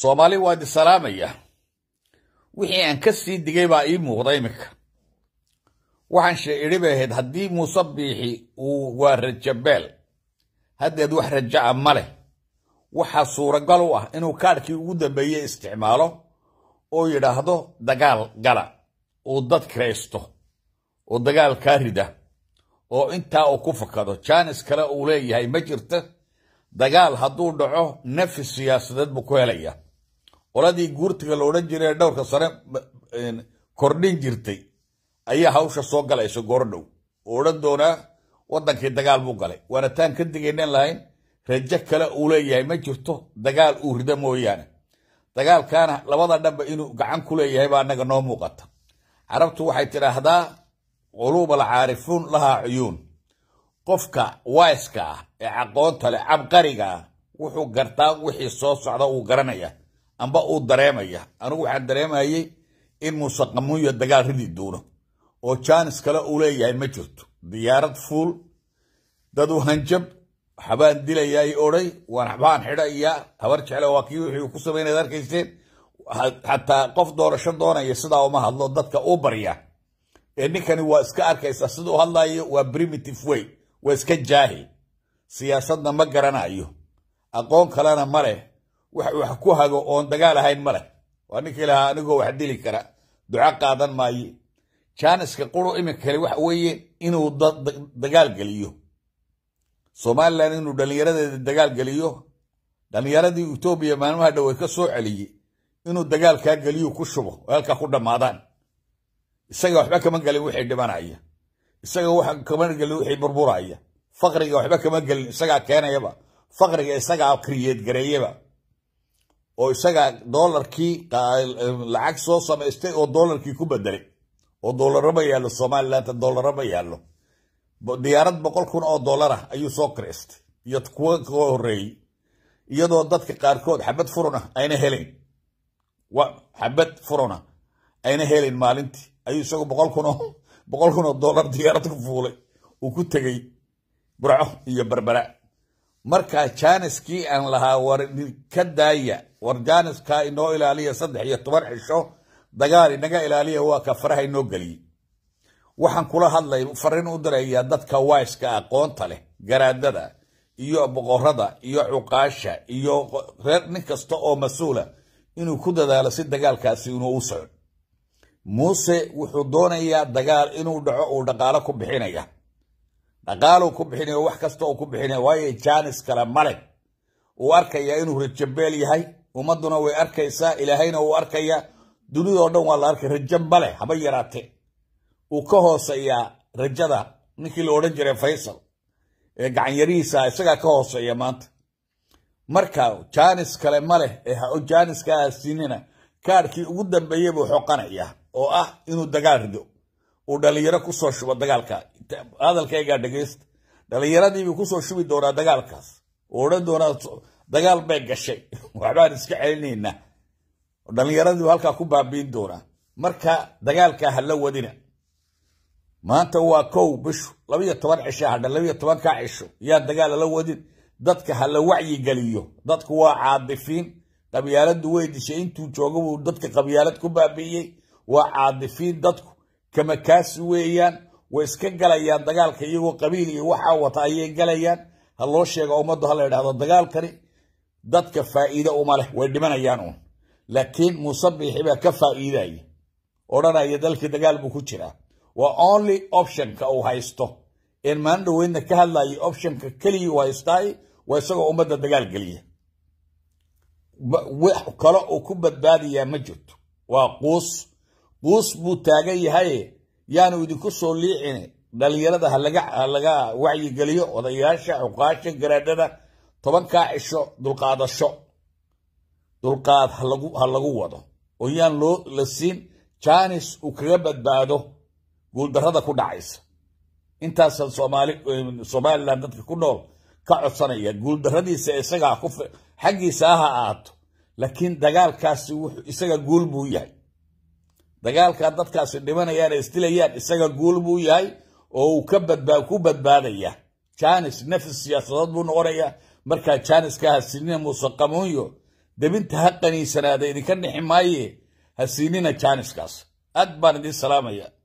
soomaali waa idi salaamaya wixii aan ka sii digay baa ii muuqda iminka waxaan sheeidhi bay ahayd haddii muuse biixi uu waa rajabeel haddeed wax rajo a ah ma leh waxaa suuragal u ah inuu kaadhkii ugu dambeeyey isticmaalo oo yidhaahdo dagaal gala uu dad kiraysto oo dagaal kaa rida oo intaa uu ku fakado jaanis kale uu leeyahay ma jirta dagaal hadduu dhaco nafis siyaasadeed buu ku helayaa qoladii guurtiga la odhan jiray dhowrka sare kordhin jirtay ayaa hawsha soo galaysa goordhow oo odhan doonaa waddankii dagaal buu galay waana taan ka digaynan lahayn rajo kale uu leeyahay ma jirto dagaal uu rido mooyaane dagaalkaana labada dhanba inuu gacan ku leeyahay baa annaga noo muuqata carabtu waxay tidhaahdaa quluub alcaarifuun lahaa cuyuun qofka waiska ah ee aqoonta leh cabqariga ah wuxuu gartaa wixii soo socda uu garanayaa amba uu dareemaya anigu waxaan dareemayay in muuse qamuunyo dagaal ridi doono oo jaanis kale uu leeyahay ma jirto diyaarad fuul dadu hanjab waxbaan dilayaay odhay waan waxbaan xidhayaa habar jecla waa kii wixii ku samaynaad arkayseen xataa qof doorasho doonaya sidaa uma hadlo dadka u barya ee ninkani waa iska arkaysa sida u hadlayo waa primitive way waa iska jaahi siyaasadna ma garanayo aqoon kalena ma leh wax wax ku hago oon dagaal ahayn ma leh waa ninkii lahaa anigoo wax dili kara duco qaadan maaye jaaniska quru iminkale waxa weeye inuu dagaal geliyo somalilan inuu dhallinyaradeeda dagaal geliyo dhallinyaradii etoobiya maalmaha dhowey ka soo celiyey inuu dagaalkaa geliyo ku shubo halkaa ku dhammaadaan isaga waxba kama gelin wixii dhimanaya isaga wax kama gelin wixii burburaya faqriga waxba kama gelin isagaa keenayaba faqriga isagaa kriyeed gareeyaba oo isaga doolarkii lacag soo samaystay oo doolarkii ku bedelay oo doolaro ma yaallo somalilanta doolaro ma yaallo diyaarad boqol kun oo dollar ah ayuu soo kiristay iyo kuwa koo horreeyey iyadoo dadka qaarkood xabad furuna ah, ayna helayn xabad furuna ah, ayna helayn maalintii ayuu isagu boqol kun oo boqol kun oo doolar diyaarad ku fuulay uu ku tegay burco iyo barbara markaa jaaniskii aan lahaa war daaya war jaaniska inoo ilaaliya saddex iyo toban cisho dagaal inaga ilaaliya waa ka faraha inoo geliye waxaan kula hadlay farin u dirayaa dadka waiska aqoonta leh garaadada iyo boqorada iyo cuqaasha iyo reer nin kasta oo mas-uula inuu ku dadaalo si dagaalkaasi inuu u socdo muuse wuxuu doonayaa dagaal inuu dhaco uu dhaqaalo ku bixinaya dhaqaaluu ku bixinayo wax kasta uu ku bixinaya waayo jaanis kale male uu arkaya inuu rajabeel yahay ummaduna way arkaysaa ilaahayna wuu arkayaa duniyao dhan waa la arkay rajo male haba yaraate uu ka hooseeyaa rajada ninkii la odhan jiray faysal ee gacanyarihiisa isagaa ka hooseeya maanta marka jaanis kale ma leh ee jaaniska ahsinina kaarkii ugu dambeeyay buu xoqanaya oo ah inuu dagaal rido uu dhallinyaro kusoo shubo dagaalka hadalkaygaa dhegaysta dhallinyaradiibuu kusoo shubi doonaa dagaalkaas oo odhan doonaa dagaal bay gashay waxbaan iska celinaynaa dhallinyaradiibuu halkaa ku baabiin doonaa marka dagaalkaa ha wadina maanta waa kow bishu labiyo toban cisha hadha labiyo tobankaa cisho yaa dagaal la wadin dadka ha la geliyo dadku waa caadifiin qabyaaladu way dishay intuu jooga buu dadka qabyaalad ku baabi'iyey waa caadifiin dadku kamakaasi weeyaan way iska galayaan dagaalka iyagoo qabiil iyo waxaa wata ayay galayaan ha loo sheego ummaddu ha la idhahdo dagaalkani dadka faa'iide uma leh way dhimanayaan uun laakiin muuse biixi baa ka faa'iidaya odhanaya dalkii dagaal buu ku jiraa waa only optionka uu haysto een maalin ka hadlaya optionka keliya uu haystaay waa isagoo ummadda dagaal geliya wax kale uu ku badbaadayaa ma jirto waa quus quus buu taagan yahaye yaanu idinku soo liicine dhalinyarada halaga wacyigeliyo odayaasha cuqaasha garaadhada tobankaa cisho dulqaadasho dulqaad ha lagu wado oo yaan loo la siin janis uu kaga badbaado guuldarrada ku dhacaysa intaasaan somalilan dadka ku nool ka codsanaya guuldarradiisa isagaa xaggiisa aha ha aato laakiin dagaalkaasi isaga guul buu yahay dagaalkaa dadkaasi dhimanayaan ee isdilayaan isaga guul buu yahay oo uu ku badbaadaya janis nafis siyaasadood buu noqonaya markaa janiska hasiinina muuse qamuunyo debinta ha qaniisanaada idinka dhixi maaye hasiinina janiskaas aad baan idiin salaamaya